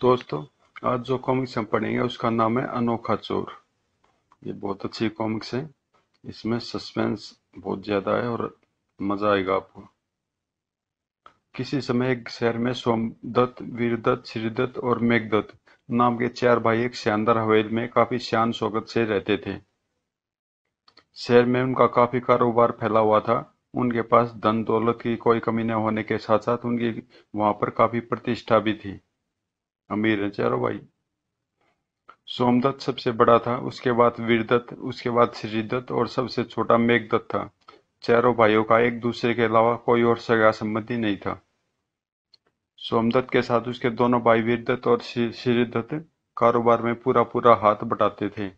दोस्तों आज जो कॉमिक्स हम पढ़ेंगे उसका नाम है अनोखा चोर ये बहुत अच्छी कॉमिक्स है इसमें सस्पेंस बहुत ज़्यादा है और मज़ा आएगा आपको किसी समय एक शहर में सोमदत्त वीरदत्त श्रीदत्त और मेघदत्त नाम के चार भाई एक शानदार हवेली में काफ़ी शान शौकत से रहते थे शहर में उनका काफ़ी कारोबार फैला हुआ था उनके पास धन दौलत की कोई कमी न होने के साथ साथ उनकी वहां पर काफ़ी प्रतिष्ठा भी थी अमीर है चारों भाई सोमदत्त सबसे बड़ा था उसके बाद वीरदत्त उसके बाद श्रीदत्त और सबसे छोटा मेघदत्त था चारों भाइयों का एक दूसरे के अलावा कोई और सगा संबंधी नहीं था सोमदत्त के साथ उसके दोनों भाई वीरदत्त और श्रीदत्त कारोबार में पूरा पूरा हाथ बटाते थे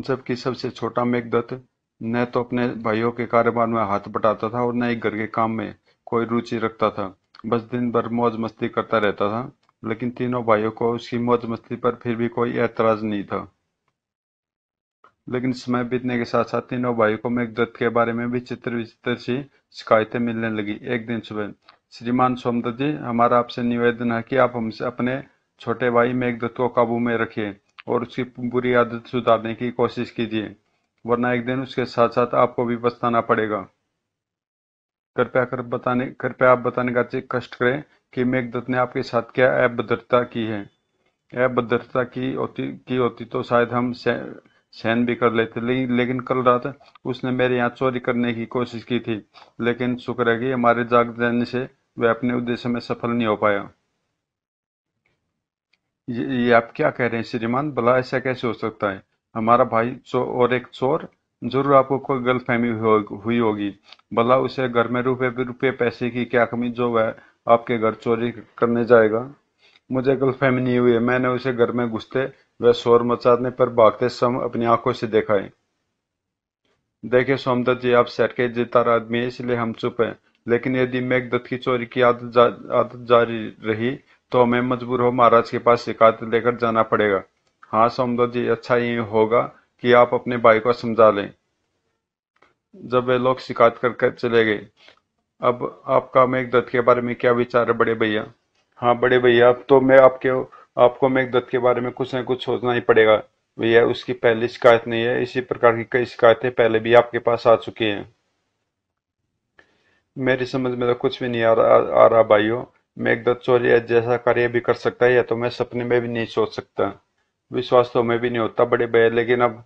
जबकि सबसे छोटा मेघदत्त न तो अपने भाइयों के कारोबार में हाथ बटाता था और न ही घर के काम में कोई रुचि रखता था बस दिन भर मौज मस्ती करता रहता था लेकिन तीनों भाइयों को उसकी मौज मस्ती पर फिर भी कोई एतराज नहीं था लेकिन समय बीतने के साथ साथ तीनों भाइयों को मेघदत्त के बारे में भी चित्र विचित्र सी शिकायतें मिलने लगी एक दिन सुबह श्रीमान सोमदत्त जी हमारा आपसे निवेदन है कि आप हमसे अपने छोटे भाई मेघदत्त को काबू में रखिए और उसकी बुरी आदत सुधारने की कोशिश कीजिए वरना एक दिन उसके साथ साथ आपको भी पछताना पड़ेगा कृपया कर बताने कृपया आप बताने का कष्ट करें कि मेघदत्त ने आपके साथ क्या अभद्रता की है अभद्रता की होती की होती तो शायद हम सहन भी कर लेते ले, लेकिन कल रात उसने मेरे यहाँ चोरी करने की कोशिश की थी लेकिन शुक्र है कि हमारे जाग जाने से वह अपने उद्देश्य में सफल नहीं हो पाया ये, ये आप क्या कह रहे हैं श्रीमान भला ऐसा कैसे हो सकता है हमारा भाई चो और एक चोर जरूर आपको कोई गलतफहमी फहमी हुई होगी भला उसे घर में रुपये रुपये पैसे की क्या कमी जो वह आपके घर चोरी करने जाएगा मुझे गलतफहमी नहीं हुई मैंने उसे घर में घुसते वह शोर मचाने पर भागते सम अपनी आंखों से देखा है देखिये सोमदत्त जी आप सेट के जितार आदमी है इसलिए हम चुप हैं लेकिन यदि मेघदत्त की चोरी की आदत जा, आदत जारी रही तो हमें मजबूर हो महाराज के पास शिकायत लेकर जाना पड़ेगा हाँ सोमदत्त जी अच्छा ये होगा कि आप अपने भाई को समझा लें जब वे लोग शिकायत करके चले गए अब आपका दत्त के बारे में क्या विचार है बड़े भैया हाँ बड़े भैया अब तो मैं आपके आपको दत्त के बारे में कुछ ना कुछ सोचना ही पड़ेगा भैया उसकी पहली शिकायत नहीं है इसी प्रकार की कई शिकायतें पहले भी आपके पास आ चुकी हैं मेरी समझ में तो कुछ भी नहीं आ रहा आ रहा भाइयों दत्त चोरी जैसा कार्य भी कर सकता है या तो मैं सपने में भी नहीं सोच सकता विश्वास तो हमें भी नहीं होता बड़े भैया लेकिन अब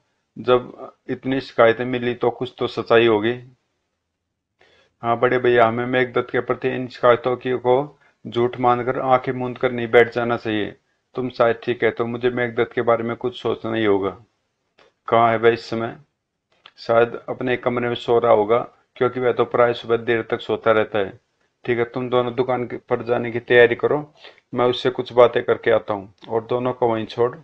जब इतनी शिकायतें मिली तो कुछ तो सच्चाई होगी हाँ बड़े भैया हमें मेघदत्त के प्रति इन शिकायतों की को झूठ मानकर आंखें मूंद कर नहीं बैठ जाना चाहिए तुम शायद ठीक है तो मुझे मेघदत्त के बारे में कुछ सोचना ही होगा कहाँ है वह इस समय शायद अपने कमरे में सो रहा होगा क्योंकि वह तो प्राय सुबह देर तक सोता रहता है ठीक है तुम दोनों दुकान पर जाने की तैयारी करो मैं उससे कुछ बातें करके आता हूँ और दोनों को वहीं छोड़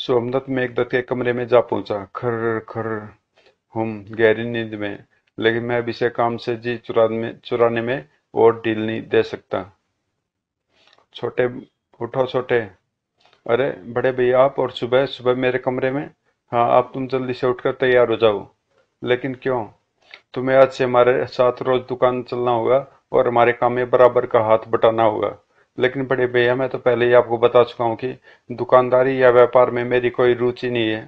सोमदत्त दत्त के कमरे में जा पहुंचा खर खर हम गहरी नींद में लेकिन मैं अब इसे काम से जी चुराने चुराने में और ढील नहीं दे सकता छोटे उठो छोटे अरे बड़े भैया आप और सुबह सुबह मेरे कमरे में हाँ आप तुम जल्दी से उठकर तैयार हो जाओ लेकिन क्यों तुम्हें आज से हमारे साथ रोज दुकान चलना होगा और हमारे काम में बराबर का हाथ बटाना होगा लेकिन बड़े भैया मैं तो पहले ही आपको बता चुका हूँ कि दुकानदारी या व्यापार में मेरी कोई रुचि नहीं है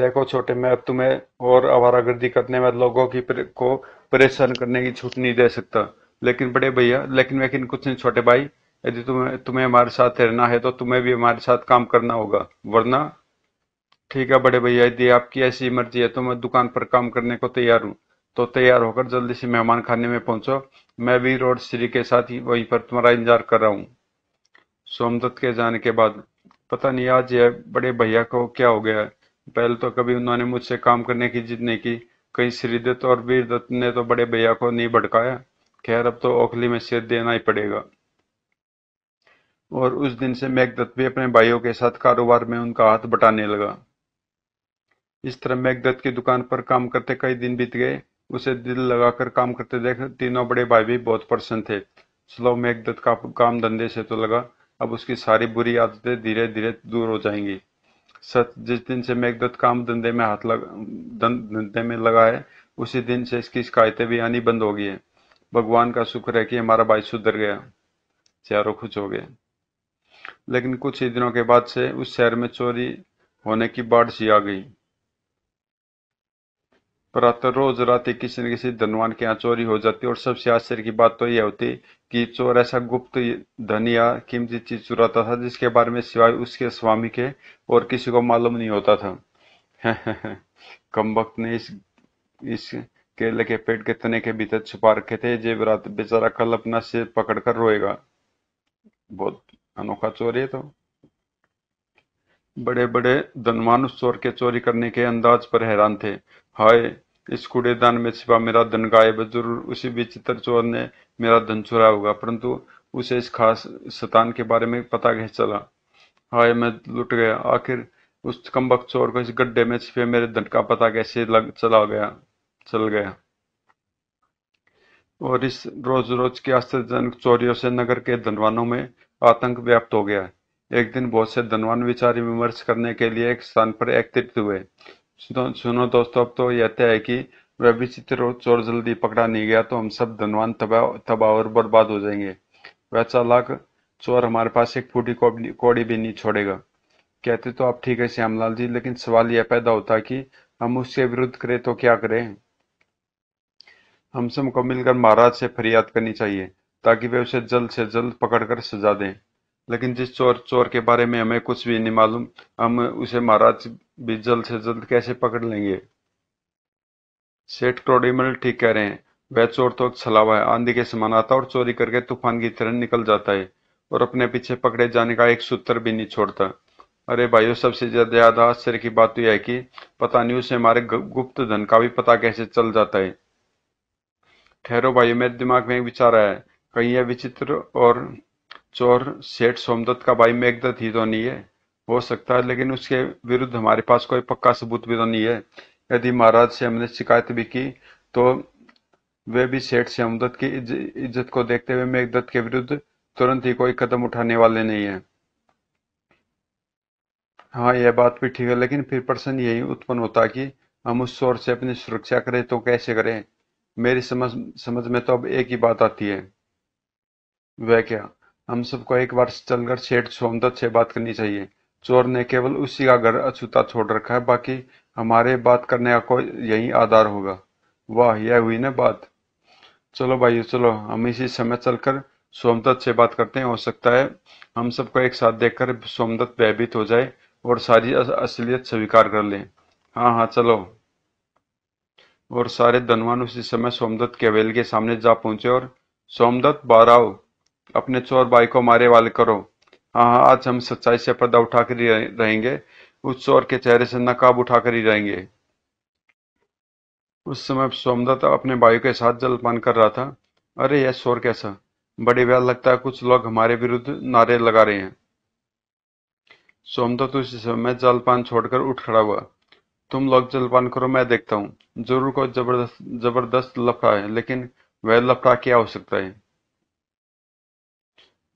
देखो छोटे मैं अब तुम्हें और आवारागर्दी करने में लोगों की प्रे, को परेशान करने की छूट नहीं दे सकता लेकिन बड़े भैया लेकिन लेकिन कुछ नहीं छोटे भाई यदि तुम्हें तुम्हें हमारे साथ रहना है तो तुम्हें भी हमारे साथ काम करना होगा वरना ठीक है बड़े भैया यदि आपकी ऐसी मर्जी है तो मैं दुकान पर काम करने को तैयार हूँ तो तैयार होकर जल्दी से मेहमान खाने में पहुंचो मैं वीर और श्री के साथ ही वहीं पर तुम्हारा इंतजार कर रहा हूँ सोमदत्त के जाने के बाद पता नहीं आज यह बड़े भैया को क्या हो गया पहले तो कभी उन्होंने मुझसे काम करने की जिद नहीं की कहीं श्रीदत्त और वीरदत्त ने तो बड़े भैया को नहीं भड़काया खैर अब तो ओखली में सिर देना ही पड़ेगा और उस दिन से मैकदत्त भी अपने भाइयों के साथ कारोबार में उनका हाथ बटाने लगा इस तरह मैकदत्त की दुकान पर काम करते कई दिन बीत गए उसे दिल लगाकर काम करते देख तीनों बड़े भाई भी बहुत प्रसन्न थे स्लो दत्त का काम धंधे से तो लगा अब उसकी सारी बुरी आदतें धीरे धीरे दूर हो जाएंगी सच जिस दिन से मेघदत्त काम धंधे में हाथ लग धंधे में लगा है उसी दिन से इसकी शिकायतें भी आनी बंद हो गई है भगवान का शुक्र है कि हमारा भाई सुधर गया चारों खुश हो गए लेकिन कुछ ही दिनों के बाद से उस शहर में चोरी होने की बाढ़ सी आ गई प्रातः रोज रातें किसी न किसी धनवान के यहाँ चोरी हो जाती और सबसे आश्चर्य की बात तो यह होती कि चोर ऐसा गुप्त धन या कीमती चीज चुराता था जिसके बारे में सिवाय उसके स्वामी के और किसी को मालूम नहीं होता था कम वक्त ने इस इस केले के पेट के तने के भीतर छुपा रखे थे जेवरात बेचारा कल अपना सिर पकड़कर रोएगा बहुत अनोखा चोर है तो बड़े-बड़े धनमानुष चोर के चोरी करने के अंदाज पर हैरान थे। हाय! इस कूड़ेदान में छिपा मेरा धन गायब जरूर उसी विचित्र चोर ने मेरा धन चुराया होगा, परंतु उसे इस खास शतान के बारे में पता कैसे चला? हाय! मैं लुट गया। आखिर उस कमबख्त चोर को इस गड्ढे में छिपे मेरे धन का पता कैसे लग चला गया चल गया? और इस रोज-रोज के आश्चर्यजनक चोरियों से नगर के धनवानों में आतंक व्याप्त हो गया। एक दिन बहुत से धनवान विचार विमर्श करने के लिए एक स्थान पर एकत्रित हुए सुनो, दोस्तों अब तो यह है कि वह विचित्र चोर जल्दी पकड़ा नहीं गया तो हम सब धनवान तबाह और बर्बाद हो जाएंगे वह चालाक चोर हमारे पास एक फूटी कौड़ी भी नहीं छोड़ेगा कहते तो आप ठीक है श्यामलाल जी लेकिन सवाल यह पैदा होता कि हम उसके विरुद्ध करें तो क्या करें हमसे मुकम्मल कर महाराज से फरियाद करनी चाहिए ताकि वे उसे जल्द से जल्द पकड़कर सजा दें लेकिन जिस चोर चोर के बारे में हमें कुछ भी नहीं मालूम हम उसे महाराज भी जल्द से जल्द कैसे पकड़ लेंगे सेठ क्रोडिमल ठीक कह रहे हैं वह चोर तो छलावा है आंधी के समान आता और चोरी करके तूफान की तरह निकल जाता है और अपने पीछे पकड़े जाने का एक सूत्र भी नहीं छोड़ता अरे भाइयों सबसे ज्यादा आश्चर्य की बात तो यह है कि पता नहीं उसे हमारे गुप्त धन का भी पता कैसे चल जाता है ठहरो भाइयों मेरे दिमाग में एक विचार आया कहीं यह विचित्र और चोर सेठ सोमदत्त का भाई मेघदत्त ही तो नहीं है हो सकता है लेकिन उसके विरुद्ध हमारे पास कोई पक्का सबूत भी तो नहीं है यदि महाराज से हमने शिकायत भी की तो वे भी सेठ सोमदत्त की इज्जत को देखते हुए मेघदत्त के विरुद्ध तुरंत ही कोई कदम उठाने वाले नहीं है हाँ यह बात भी ठीक है लेकिन फिर प्रश्न यही उत्पन्न होता कि हम उस शोर से अपनी सुरक्षा करें तो कैसे करें मेरी समझ समझ में तो अब एक ही बात आती है वह क्या हम सबको एक बार चलकर सेठ सोमदत्त से बात करनी चाहिए चोर ने केवल उसी का घर अछूता छोड़ रखा है बाकी हमारे बात करने का कोई यही आधार होगा वाह यह हुई ना बात चलो भाई चलो हम इसी समय चलकर सोमदत्त से बात करते हैं हो सकता है हम सबको एक साथ देखकर सोमदत्त भयभीत हो जाए और सारी असलियत स्वीकार कर ले हाँ हाँ चलो और सारे धनवान उसी समय सोमदत्त के अवेल के सामने जा पहुंचे और सोमदत्त बाराओ अपने चोर भाई को मारे वाले करो हाँ हाँ आज हम सच्चाई से पर्दा उठा कर ही रहेंगे उस चोर के चेहरे से नकाब उठा कर ही रहेंगे उस समय सोमदत्त तो अपने भाई के साथ जलपान कर रहा था अरे यह शोर कैसा बड़े व्याल लगता है कुछ लोग हमारे विरुद्ध नारे लगा रहे हैं सोमदत्त तो उस समय जलपान छोड़कर उठ खड़ा हुआ तुम लोग जलपान करो मैं देखता हूँ जरूर को जबरदस्त जबरदस्त लफड़ा है लेकिन वह लफड़ा क्या हो सकता है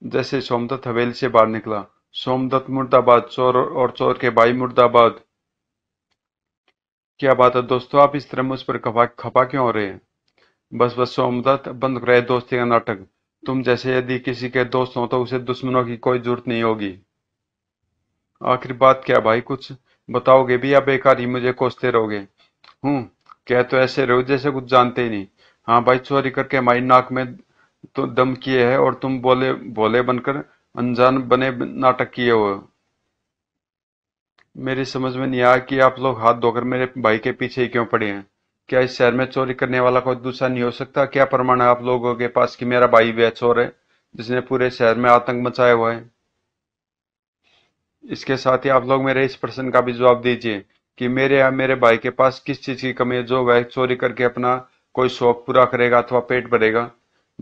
जैसे सोमदत्त हवेली से बाहर निकला, सोमदत्त मुर्दाबाद, चोर और चोर के भाई मुर्दाबाद क्या बात है दोस्तों आप इस तरह मुझ पर खपा खपा क्यों हो रहे हैं बस बस सोमदत्त बंद कराए दोस्ती का नाटक तुम जैसे यदि किसी के दोस्त हो तो उसे दुश्मनों की कोई जरूरत नहीं होगी आखिर बात क्या भाई कुछ बताओगे भी या बेकार ही मुझे कोसते रहोगे हूँ हम्म, क्या तो ऐसे रहो जैसे कुछ जानते ही नहीं हाँ भाई चोरी करके हमारी नाक में तो दम किए है और तुम बोले भोले बनकर अनजान बने नाटक किए हो मेरी समझ में नहीं आया कि आप लोग हाथ धोकर मेरे भाई के पीछे ही क्यों पड़े हैं क्या इस शहर में चोरी करने वाला कोई दूसरा नहीं हो सकता क्या प्रमाण है आप लोगों के पास कि मेरा भाई वह चोर है जिसने पूरे शहर में आतंक मचाया हुआ है इसके साथ ही आप लोग मेरे इस प्रश्न का भी जवाब दीजिए कि मेरे या मेरे भाई के पास किस चीज की कमी है जो वह चोरी करके अपना कोई शौक पूरा करेगा अथवा पेट भरेगा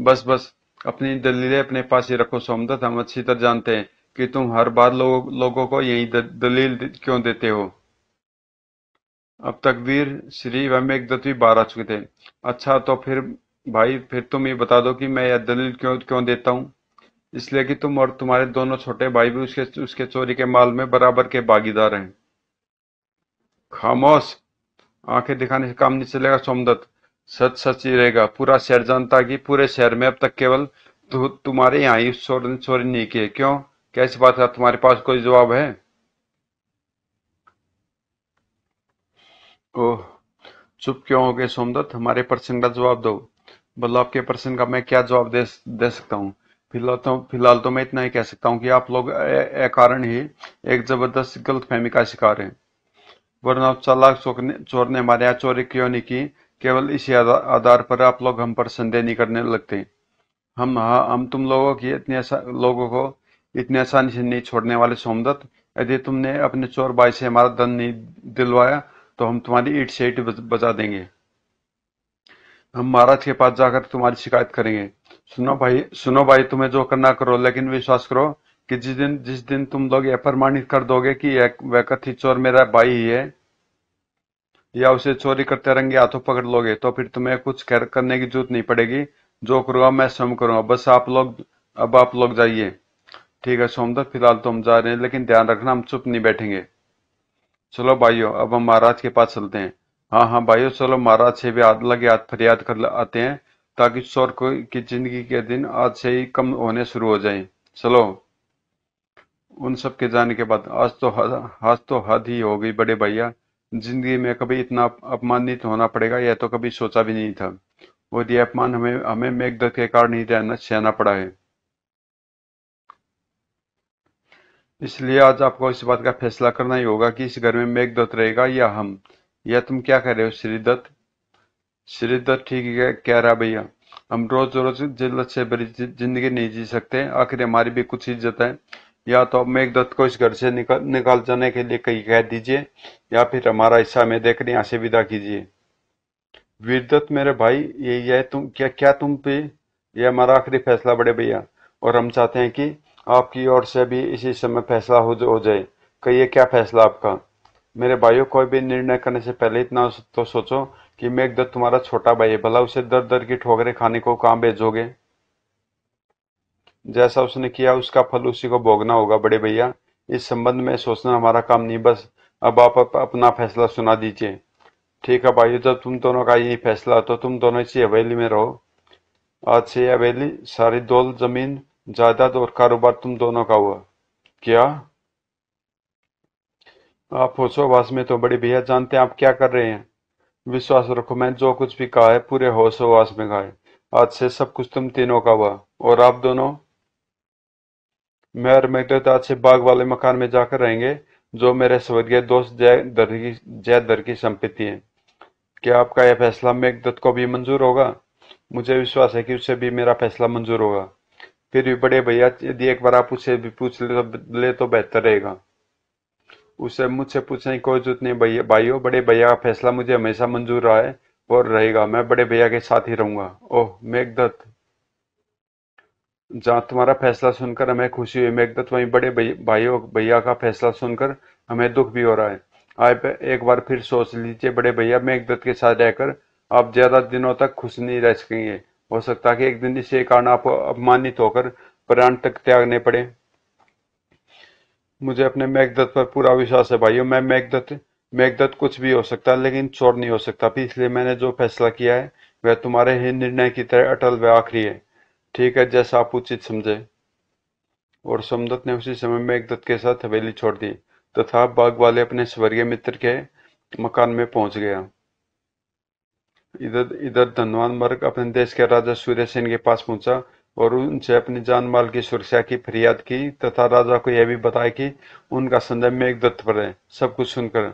बस बस अपनी दलीलें अपने पास ही रखो सोमदत्त हम अच्छी तरह जानते हैं कि तुम हर बार लो, लोगों को यही द, दलील क्यों देते हो अब तक वीर श्री व एक भी बाहर आ चुके थे अच्छा तो फिर भाई फिर तुम ये बता दो कि मैं यह दलील क्यों क्यों देता हूँ इसलिए कि तुम और तुम्हारे दोनों छोटे भाई भी उसके उसके चोरी के माल में बराबर के भागीदार हैं खामोश आंखें दिखाने से काम नहीं चलेगा सोमदत्त सच सच ही रहेगा पूरा शहर जनता की पूरे शहर में अब तक केवल तु, तुम्हारे यहाँ ही चोरी चोरी नहीं किए क्यों कैसी बात है तुम्हारे पास कोई जवाब है ओ चुप क्यों हो गए सोमदत्त हमारे प्रश्न का जवाब दो बोलो आपके प्रश्न का मैं क्या जवाब दे दे सकता हूँ फिलहाल तो फिलहाल तो मैं इतना ही कह सकता हूँ कि आप लोग कारण ही एक जबरदस्त गलत फहमी का शिकार है वरना चालाक चोर ने हमारे यहाँ चोरी क्यों नहीं की केवल इसी आधार पर आप लोग हम पर संदेह नहीं करने लगते हम हाँ हम तुम लोगों की इतने लोगों को इतने आसानी से नहीं छोड़ने वाले सोमदत्त यदि तुमने अपने चोर भाई से हमारा धन नहीं दिलवाया तो हम तुम्हारी ईट से ईट बजा देंगे हम महाराज के पास जाकर तुम्हारी शिकायत करेंगे सुनो भाई सुनो भाई तुम्हें जो करना करो लेकिन विश्वास करो कि जिस दिन जिस दिन तुम लोग यह प्रमाणित कर दोगे कि वह कथित चोर मेरा भाई ही है या उसे चोरी करते रहेंगे हाथों पकड़ लोगे तो फिर तुम्हें कुछ करने की जरूरत नहीं पड़ेगी जो करूँगा मैं स्वयं करूँगा बस आप लोग अब आप लोग जाइए ठीक है सोमदत्त फिलहाल तो हम जा रहे हैं लेकिन ध्यान रखना हम चुप नहीं बैठेंगे चलो भाइयों अब हम महाराज के पास चलते हैं हाँ हाँ भाइयों चलो महाराज से भी हाथ लगे हाथ फरियाद कर आते हैं ताकि शोर की जिंदगी के दिन आज से ही कम होने शुरू हो जाए चलो उन सब के जाने के बाद आज तो हद आज तो हद ही हो गई बड़े भैया जिंदगी में कभी इतना अपमानित होना पड़ेगा यह तो कभी सोचा भी नहीं था और यह अपमान हमें हमें मेघदत्त के कारण ही रहना सहना पड़ा है इसलिए आज आपको इस बात का फैसला करना ही होगा कि इस घर में मेघदत्त रहेगा या हम या तुम क्या कह रहे हो श्री दत्त श्री दत्त ठीक है कह रहा भैया हम रोज रोज जिल्लत से भरी जिंदगी नहीं जी सकते आखिर हमारी भी कुछ इज्जत है या तो मेघदत्त को इस घर से निकल निकाल जाने के लिए कहीं कह दीजिए या फिर हमारा हिस्सा में देखने यहाँ से विदा कीजिए वीरदत्त मेरे भाई ये यह तुम क्या क्या तुम पे ये हमारा आखिरी फैसला बड़े भैया और हम चाहते हैं कि आपकी ओर से भी इसी समय फैसला हो हो जाए कहिए क्या फैसला आपका मेरे भाइयों कोई भी निर्णय करने से पहले इतना तो सोचो कि मेघदत्त तुम्हारा छोटा भाई है भला उसे दर दर की ठोकरें खाने को कहाँ भेजोगे जैसा उसने किया उसका फल उसी को भोगना होगा बड़े भैया इस संबंध में सोचना हमारा काम नहीं बस अब आप अपना फैसला सुना दीजिए ठीक है भाई जब तुम दोनों का यही फैसला तो तुम दोनों इसी हवेली में रहो आज से हवेली सारी दौल जमीन जायदाद और कारोबार तुम दोनों का हुआ क्या आप होशोवास में तो बड़े भैया जानते हैं आप क्या कर रहे हैं विश्वास रखो मैंने जो कुछ भी कहा है पूरे होशोवास में कहा है आज से सब कुछ तुम तीनों का हुआ और आप दोनों मैं और मेघदत्त आज से बाग वाले मकान में जाकर रहेंगे जो मेरे स्वर्गीय दोस्त जय दर की जय दर की संपत्ति है क्या आपका यह फैसला मेघदत्त को भी मंजूर होगा मुझे विश्वास है कि उसे भी मेरा फैसला मंजूर होगा फिर भी बड़े भैया यदि एक बार आप उसे भी पूछ ले तो, ले तो बेहतर रहेगा उसे मुझसे पूछने की कोई जरूरत नहीं भैया भाइयों बड़े भैया का फैसला मुझे हमेशा मंजूर रहा है और रहेगा मैं बड़े भैया के साथ ही रहूंगा ओह मेघदत्त जहाँ तुम्हारा फैसला सुनकर हमें खुशी हुई एकदम वहीं बड़े भाइयों भैया का फैसला सुनकर हमें दुख भी हो रहा है आप एक बार फिर सोच लीजिए बड़े भैया मैं एकदत के साथ रहकर आप ज्यादा दिनों तक खुश नहीं रह सकेंगे हो सकता कि एक दिन इसी कारण आप अपमानित होकर प्राण तक त्यागने पड़े मुझे अपने मेघदत्त पर पूरा विश्वास है भाइयों मैं मेघदत्त मेघदत्त कुछ भी हो सकता है लेकिन चोर नहीं हो सकता इसलिए मैंने जो फैसला किया है वह तुम्हारे ही निर्णय की तरह अटल व आखिरी है ठीक है जैसा आप उचित समझे और सोमदत्त ने उसी समय में एक दत्त के साथ हवेली छोड़ दी तथा बाग वाले अपने स्वर्गीय मित्र के मकान में पहुंच गया इधर इधर धनवान मर्ग अपने देश के राजा सूर्य सेन के पास पहुंचा और उनसे अपनी जान माल की सुरक्षा की फरियाद की तथा राजा को यह भी बताया कि उनका संदेह में एक दत्त पर है सब कुछ सुनकर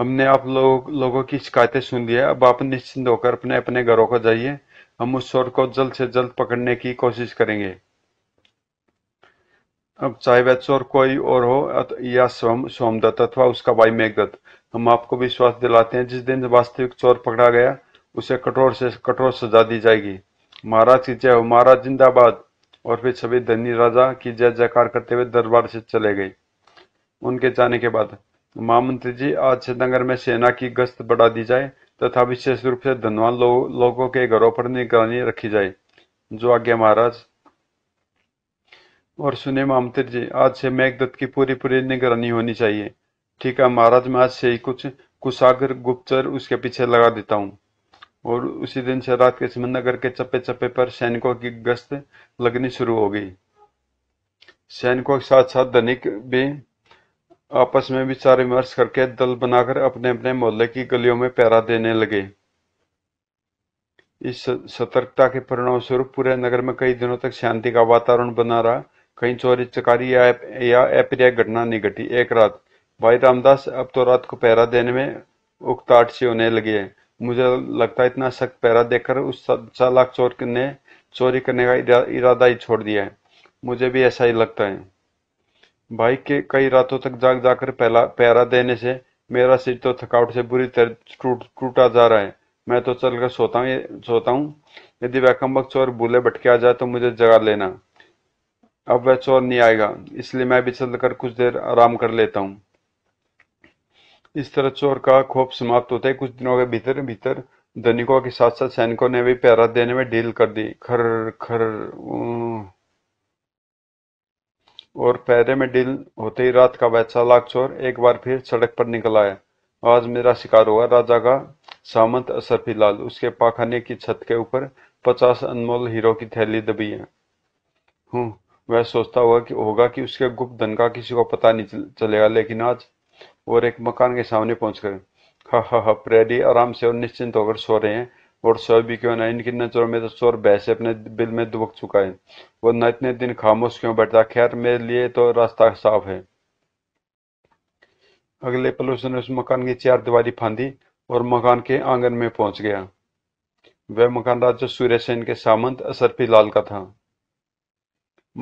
हमने आप लोग लोगों की शिकायतें सुन ली है अब आप निश्चिंत होकर अपने अपने घरों को जाइए हम उस शोर को जल्द से जल्द पकड़ने की कोशिश करेंगे अब चाहे वह चोर कोई और हो या सोम सोमदत्त अथवा उसका भाई मेघदत्त हम आपको विश्वास दिलाते हैं जिस दिन वास्तविक चोर पकड़ा गया उसे कठोर से कठोर सजा दी जाएगी महाराज की जय हो महाराज जिंदाबाद और फिर सभी धनी राजा की जय जयकार करते हुए दरबार से चले गए उनके जाने के बाद महामंत्री जी आज से नगर में सेना की गश्त बढ़ा दी जाए तथा विशेष रूप से धनवान लो, लोगों के घरों पर निगरानी रखी जाए जो आज्ञा महाराज और सुने मामतिर जी आज से मेघदत्त की पूरी पूरी निगरानी होनी चाहिए ठीक है महाराज मैं आज से ही कुछ कुशागर गुप्तचर उसके पीछे लगा देता हूँ और उसी दिन से रात के सिमन नगर के चप्पे चप्पे पर सैनिकों की गश्त लगनी शुरू हो गई सैनिकों के साथ साथ धनिक भी आपस में विचार विमर्श करके दल बनाकर अपने अपने मोहल्ले की गलियों में पैरा देने लगे इस सतर्कता के परिणाम स्वरूप पूरे नगर में कई दिनों तक शांति का वातावरण बना रहा कहीं चोरी चकारी या अप्रिय घटना नहीं घटी एक रात भाई रामदास अब तो रात को पैरा देने में उकताट से होने लगी है मुझे लगता है इतना सख्त पैरा देकर उस चालाक चोर ने चोरी करने का इरादा ही छोड़ दिया है मुझे भी ऐसा ही लगता है भाई के कई रातों तक जाग जाकर पहला पहरा देने से मेरा सिर तो थकावट से बुरी तरह टूटा जा रहा है मैं तो चलकर सोता हूँ सोता हूँ यदि वह कमबक चोर भूले भटके आ जाए तो मुझे जगा लेना अब वह चोर नहीं आएगा इसलिए मैं भी चलकर कुछ देर आराम कर लेता हूँ इस तरह चोर का खोप समाप्त होता है कुछ दिनों के भीतर भीतर धनिकों के साथ साथ सैनिकों ने भी पहरा देने में डील कर दी खर खर और पैरे में डील होते ही रात का वैसा चालाक चोर एक बार फिर सड़क पर निकल आया आज मेरा शिकार होगा राजा का सामंत असरफी लाल उसके पाखाने की छत के ऊपर पचास अनमोल हीरो की थैली दबी है हूँ वह सोचता हुआ कि होगा कि उसके गुप्त धन का किसी को पता नहीं चलेगा लेकिन आज और एक मकान के सामने पहुंच गए हा हा हा प्रेरी आराम से और निश्चिंत होकर सो रहे हैं और शव भी क्यों ना इनकी नजर में तो शोर बहस अपने बिल में दुबक चुका है वो न इतने दिन खामोश क्यों बैठता खैर मेरे लिए तो रास्ता साफ है अगले पल उसने उस मकान की चार दीवारी फांदी और मकान के आंगन में पहुंच गया वह मकान राजा सूर्य सेन के सामंत असरफी लाल का था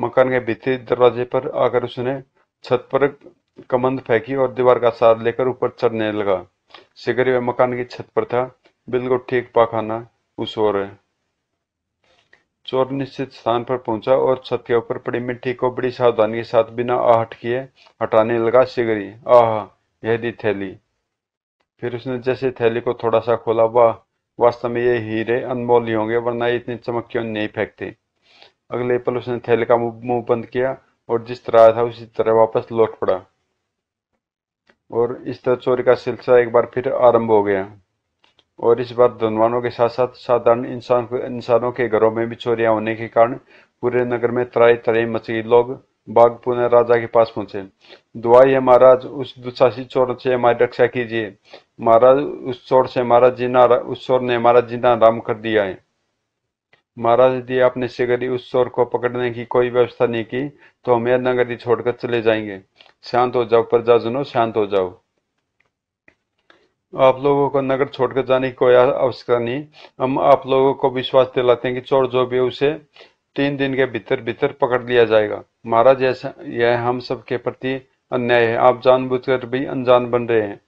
मकान के भीतरी दरवाजे पर आकर उसने छत पर कमंद फेंकी और दीवार का साथ लेकर ऊपर चढ़ने लगा शिगर वह मकान की छत पर था बिल्कुल ठीक पाखाना ओर है चोर निश्चित स्थान पर पहुंचा और छत के ऊपर पड़ी मिट्टी को बड़ी सावधानी के साथ बिना आहट किए हटाने लगा सिगरी आह यह दी थैली फिर उसने जैसे थैली को थोड़ा सा खोला वाह वास्तव में ये हीरे अनमोल ही होंगे वरना इतनी चमक क्यों नहीं फेंकते अगले पल उसने थैली का मुंह बंद किया और जिस तरह आया था उसी तरह वापस लौट पड़ा और इस तरह चोरी का सिलसिला एक बार फिर आरंभ हो गया और इस बार धनवानों के साथ साथ साधारण इंसान इंसानों के घरों में भी चोरियां होने के कारण पूरे नगर में तराई तराई मची लोग बाघ पुनः राजा के पास पहुंचे दुआई है महाराज उस दुशासी चोर से हमारी रक्षा कीजिए महाराज उस चोर से हमारा जीना उस चोर ने हमारा जीना आराम कर दिया है महाराज यदि आपने शीघ्र उस चोर को पकड़ने की कोई व्यवस्था नहीं की तो हम यह नगरी छोड़कर चले जाएंगे शांत हो जाओ प्रजाजनो शांत हो जाओ आप लोगों को नगर छोड़कर जाने की कोई आवश्यकता नहीं हम आप लोगों को विश्वास दिलाते हैं कि चोर जो भी उसे तीन दिन के भीतर भीतर पकड़ लिया जाएगा महाराज ऐसा यह हम सब के प्रति अन्याय है आप जानबूझकर भी अनजान बन रहे हैं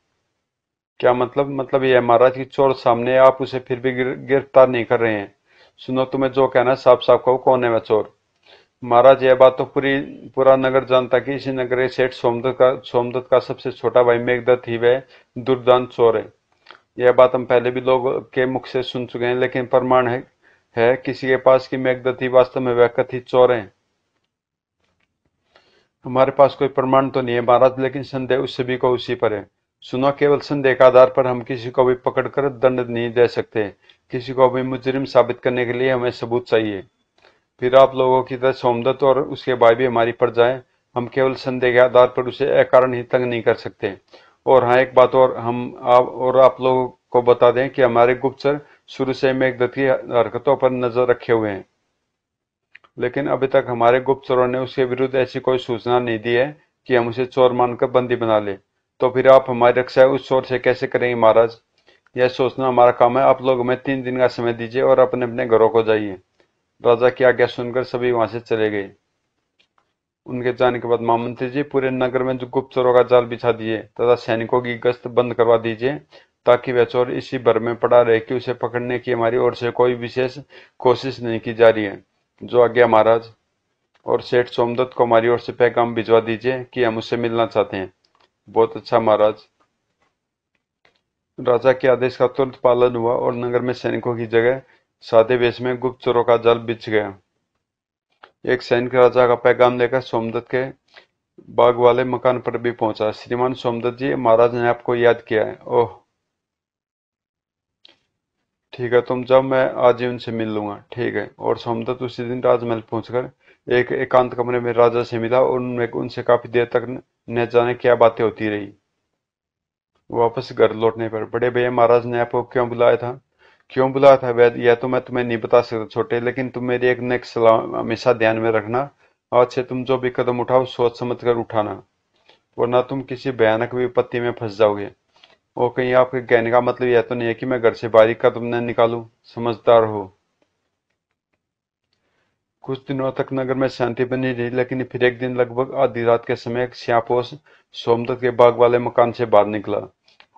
क्या मतलब मतलब यह महाराज की चोर सामने आप उसे फिर भी गिरफ्तार नहीं कर रहे हैं सुनो तुम्हें जो कहना साफ साफ कहो कौन है वह चोर महाराज यह बात तो पूरी पूरा नगर जानता कि इसी नगर के सेठ सोमदत्त का सोमदत्त का सबसे छोटा भाई मेघदत्त ही वह दुर्दांत चोर है यह बात हम पहले भी लोग के मुख से सुन चुके हैं लेकिन प्रमाण है, है किसी के पास की मेघदत्त ही वास्तव में वह कथित चोर है हमारे पास कोई प्रमाण तो नहीं है महाराज लेकिन संदेह उस सभी को उसी पर है सुनो केवल संदेह के आधार पर हम किसी को भी पकड़कर दंड नहीं दे सकते किसी को भी मुजरिम साबित करने के लिए हमें सबूत चाहिए फिर आप लोगों की तरह सोमदत्त और उसके भाई भी हमारी पर जाए हम केवल संदेह के आधार पर उसे अकारण ही तंग नहीं कर सकते और हाँ एक बात और हम आप और आप लोगों को बता दें कि हमारे गुप्तचर शुरू से मेघदत्त दत्ती हरकतों पर नजर रखे हुए हैं लेकिन अभी तक हमारे गुप्तचरों ने उसके विरुद्ध ऐसी कोई सूचना नहीं दी है कि हम उसे चोर मानकर बंदी बना ले तो फिर आप हमारी रक्षा उस चोर से कैसे करेंगे महाराज यह सोचना हमारा काम है आप लोग हमें तीन दिन का समय दीजिए और अपने अपने घरों को जाइए राजा की आज्ञा सुनकर सभी वहां से चले गए उनके जाने के बाद महामंत्री जी पूरे नगर में जो गुप्तचरों का जाल बिछा दिए तथा सैनिकों की गश्त बंद करवा दीजिए ताकि वह चोर इसी भर में पड़ा रहे कि उसे पकड़ने की हमारी ओर से कोई विशेष कोशिश नहीं की जा रही है जो आज्ञा महाराज और सेठ सोमदत्त को हमारी ओर से पैगाम भिजवा दीजिए कि हम उससे मिलना चाहते हैं बहुत अच्छा महाराज राजा के आदेश का तुरंत पालन हुआ और नगर में सैनिकों की जगह सादे वेश में गुप्त चोरों का जल बिछ गया एक सैनिक राजा का पैगाम लेकर सोमदत्त के बाग वाले मकान पर भी पहुंचा श्रीमान सोमदत्त जी महाराज ने आपको याद किया है ओह ठीक है तुम जब मैं आज ही उनसे मिल लूंगा ठीक है और सोमदत्त उसी दिन राजमहल पहुंचकर एक एकांत कमरे में राजा से मिला और उनमें उनसे काफी देर तक न जाने क्या बातें होती रही वापस घर लौटने पर बड़े भैया महाराज ने आपको क्यों बुलाया था क्यों बुलाया था वैद यह तो मैं तुम्हें नहीं बता सकता छोटे लेकिन तुम मेरी एक नेक सलाह हमेशा ध्यान में रखना और अच्छे तुम जो भी कदम उठाओ सोच समझ कर उठाना वरना तुम किसी भयानक विपत्ति में फंस जाओगे और कहीं आपके कहने का मतलब यह तो नहीं है कि मैं घर से बारीक का तुम न समझदार हो कुछ दिनों तक नगर में शांति बनी रही लेकिन फिर एक दिन लगभग आधी रात के समय श्यापोष सोमदत्त के बाग वाले मकान से बाहर निकला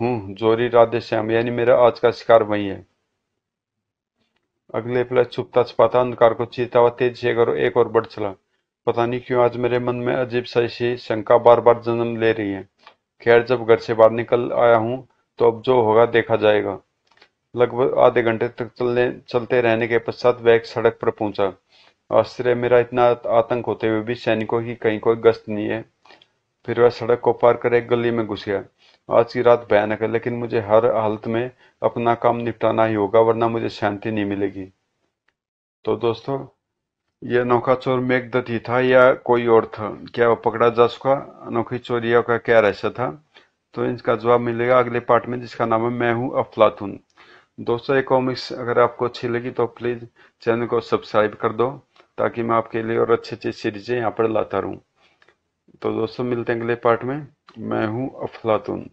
हूँ जोरी राधे श्याम यानी मेरा आज का शिकार वही है अगले पल छुपता छुपाता अंधकार को चीता हुआ तेज से एक और बढ़ चला पता नहीं क्यों आज मेरे मन में अजीब सही सी शंका बार बार जन्म ले रही है खैर जब घर से बाहर निकल आया हूँ तो अब जो होगा देखा जाएगा लगभग आधे घंटे तक चलने चलते रहने के पश्चात वह एक सड़क पर पहुंचा आश्चर्य मेरा इतना आतंक होते हुए भी सैनिकों की कहीं कोई गश्त नहीं है फिर वह सड़क को पार कर एक गली में घुस गया आज की रात भयानक है लेकिन मुझे हर हालत में अपना काम निपटाना ही होगा वरना मुझे शांति नहीं मिलेगी तो दोस्तों यह अनोखा चोर मेघदत ही था या कोई और था क्या वो पकड़ा जा चुका अनोखी चोरिया का क्या रहस्य था तो इनका जवाब मिलेगा अगले पार्ट में जिसका नाम है मैं हूँ अफलातून दोस्तों ये कॉमिक्स अगर आपको अच्छी लगी तो प्लीज़ चैनल को सब्सक्राइब कर दो ताकि मैं आपके लिए और अच्छी अच्छी सीरीजें यहाँ पर लाता रहूँ तो दोस्तों मिलते हैं अगले पार्ट में मैं हूँ अफलातून